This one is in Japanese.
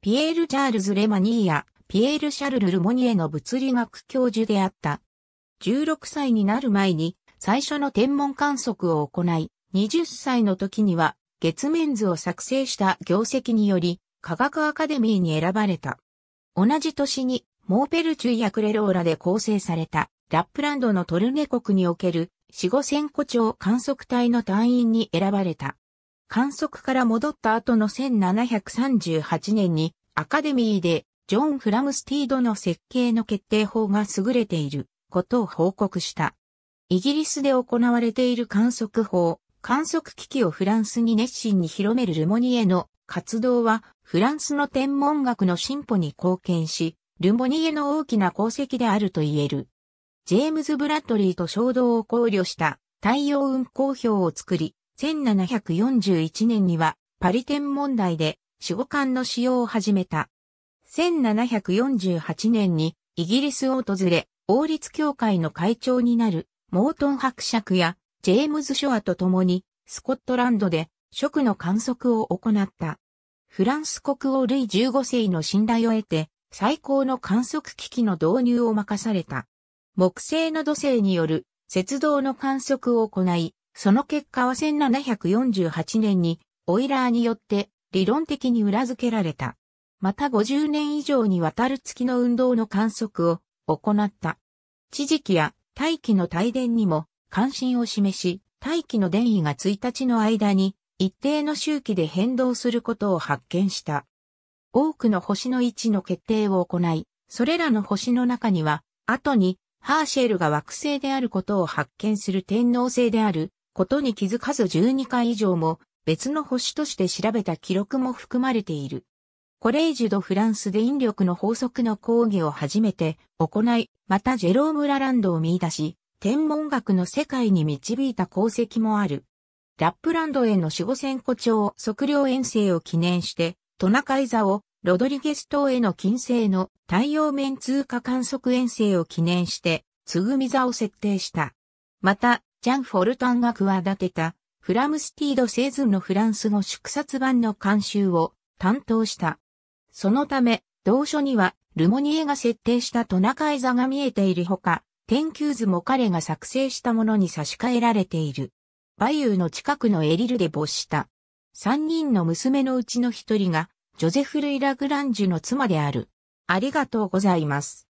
ピエール・チャールズ・レマニーや、ピエール・シャルル・ルモニエの物理学教授であった。16歳になる前に、最初の天文観測を行い、20歳の時には、月面図を作成した業績により、科学アカデミーに選ばれた。同じ年に、モーペルチュイやクレローラで構成された、ラップランドのトルネ国における、四五線湖町観測隊の隊員に選ばれた。観測から戻った後の1738年にアカデミーでジョン・フラムスティードの設計の決定法が優れていることを報告した。イギリスで行われている観測法、観測機器をフランスに熱心に広めるルモニエの活動はフランスの天文学の進歩に貢献し、ルモニエの大きな功績であると言える。ジェームズ・ブラッドリーと衝動を考慮した太陽運行表を作り、1741年にはパリ天問題で守護艦の使用を始めた。1748年にイギリスを訪れ、王立協会の会長になるモートン伯爵やジェームズ・ショアと共にスコットランドで食の観測を行った。フランス国王類15世の信頼を得て最高の観測機器の導入を任された。木製の土星による雪道の観測を行い、その結果は1748年に、オイラーによって理論的に裏付けられた。また50年以上にわたる月の運動の観測を行った。地磁気や大気の帯電にも関心を示し、大気の電位が1日の間に一定の周期で変動することを発見した。多くの星の位置の決定を行い、それらの星の中には、後にハーシェルが惑星であることを発見する天皇星であることに気づかず12回以上も別の星として調べた記録も含まれている。コレージュ・ド・フランスで引力の法則の講義を初めて行い、またジェローム・ラランドを見出し、天文学の世界に導いた功績もある。ラップランドへの守護船誇町測量遠征を記念して、トナカイ座をロドリゲス島への近世の太陽面通過観測遠征を記念して、つぐみ座を設定した。また、ジャン・フォルタンが企てた、フラムスティードセズンのフランス語縮冊版の監修を担当した。そのため、同書には、ルモニエが設定したトナカイ座が見えているほか、天球図も彼が作成したものに差し替えられている。バユーの近くのエリルで没した。三人の娘のうちの一人が、ジョゼフ・ルイ・ラグランジュの妻である。ありがとうございます。